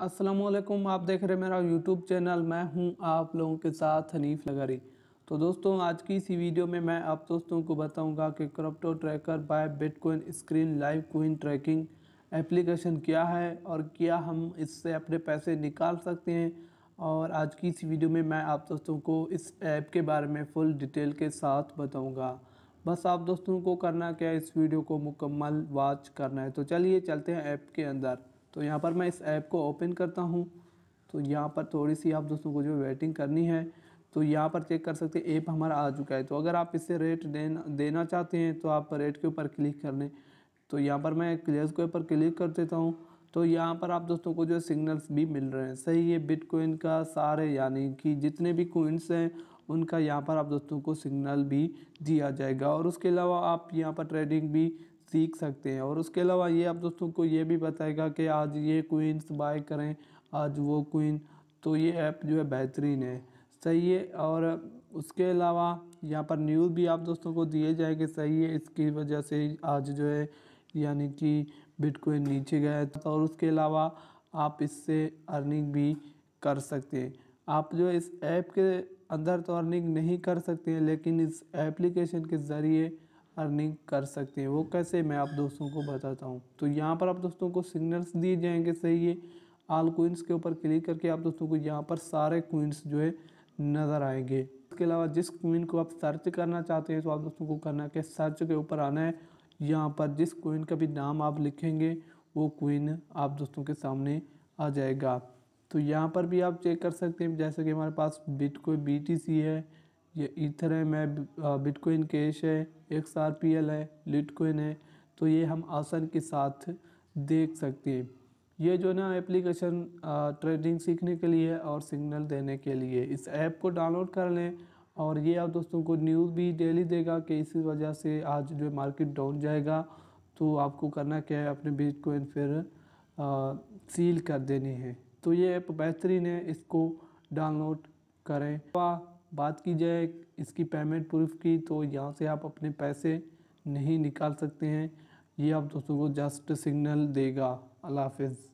असलकुम आप देख रहे हैं मेरा यूट्यूब चैनल मैं हूं आप लोगों के साथ हनीफ लगारी तो दोस्तों आज की इसी वीडियो में मैं आप दोस्तों को बताऊंगा कि crypto tracker by bitcoin screen live coin tracking application क्या है और क्या हम इससे अपने पैसे निकाल सकते हैं और आज की इसी वीडियो में मैं आप दोस्तों को इस ऐप के बारे में फुल डिटेल के साथ बताऊँगा बस आप दोस्तों को करना क्या इस वीडियो को मुकम्मल वाच करना है तो चलिए चलते हैं ऐप के अंदर तो यहाँ पर मैं इस ऐप को ओपन करता हूँ तो यहाँ पर थोड़ी सी आप दोस्तों को जो वेटिंग करनी है तो यहाँ पर चेक कर सकते हैं ऐप हमारा आ चुका है तो अगर आप इसे रेट देना देना चाहते हैं तो आप रेट के ऊपर क्लिक कर लें तो यहाँ पर मैं क्लियर्स के ऊपर क्लिक कर देता हूँ तो यहाँ पर आप दोस्तों को जो सिग्नल्स भी मिल रहे हैं सही है बिटकॉइन का सारे यानी कि जितने भी कोइंस हैं उनका यहाँ पर आप दोस्तों को सिग्नल भी दिया जाएगा और उसके अलावा आप यहाँ पर ट्रेडिंग भी सीख सकते हैं और उसके अलावा ये आप दोस्तों को ये भी बताएगा कि आज ये क्वींस बाय करें आज वो क्वीन तो ये ऐप जो है बेहतरीन है सही है और उसके अलावा यहाँ पर न्यूज़ भी आप दोस्तों को दिए कि सही है इसकी वजह से आज जो है यानी कि बिटकॉइन नीचे गया था और उसके अलावा आप इससे अर्निंग भी कर सकते हैं आप जो इस ऐप के अंदर तो अर्निंग नहीं कर सकते हैं लेकिन इस एप्लीकेशन के ज़रिए अर्निंग कर सकते हैं वो कैसे मैं आप दोस्तों को बताता हूँ तो यहाँ पर आप दोस्तों को सिग्नल्स दिए जाएंगे सही है आल कोइंस के ऊपर क्लिक करके आप दोस्तों को यहाँ पर सारे कोइंस जो है नज़र आएंगे इसके अलावा जिस कोइन को आप सर्च करना चाहते हैं तो आप दोस्तों को करना के सर्च के ऊपर आना है यहाँ पर जिस कोइन का भी नाम आप लिखेंगे वो कोइन आप दोस्तों के सामने आ जाएगा तो यहाँ पर भी आप चेक कर सकते हैं जैसे कि हमारे पास बिट को बी है ये ईथर है मैं बिटकॉइन कैश है एक्स आर पी एल है लिटकॉइन है तो ये हम आसन के साथ देख सकते हैं ये जो ना एप्लीकेशन ट्रेडिंग सीखने के लिए और सिग्नल देने के लिए इस ऐप को डाउनलोड कर लें और ये आप दोस्तों को न्यूज़ भी डेली देगा कि इसी वजह से आज जो मार्केट डाउन जाएगा तो आपको करना क्या है अपने बीज को फिर आ, सील कर देनी है तो ये ऐप बेहतरीन है इसको डाउनलोड करें बात की जाए इसकी पेमेंट प्रूफ की तो यहाँ से आप अपने पैसे नहीं निकाल सकते हैं ये आप दोस्तों को जस्ट सिग्नल देगा अल्लाह हाफिज़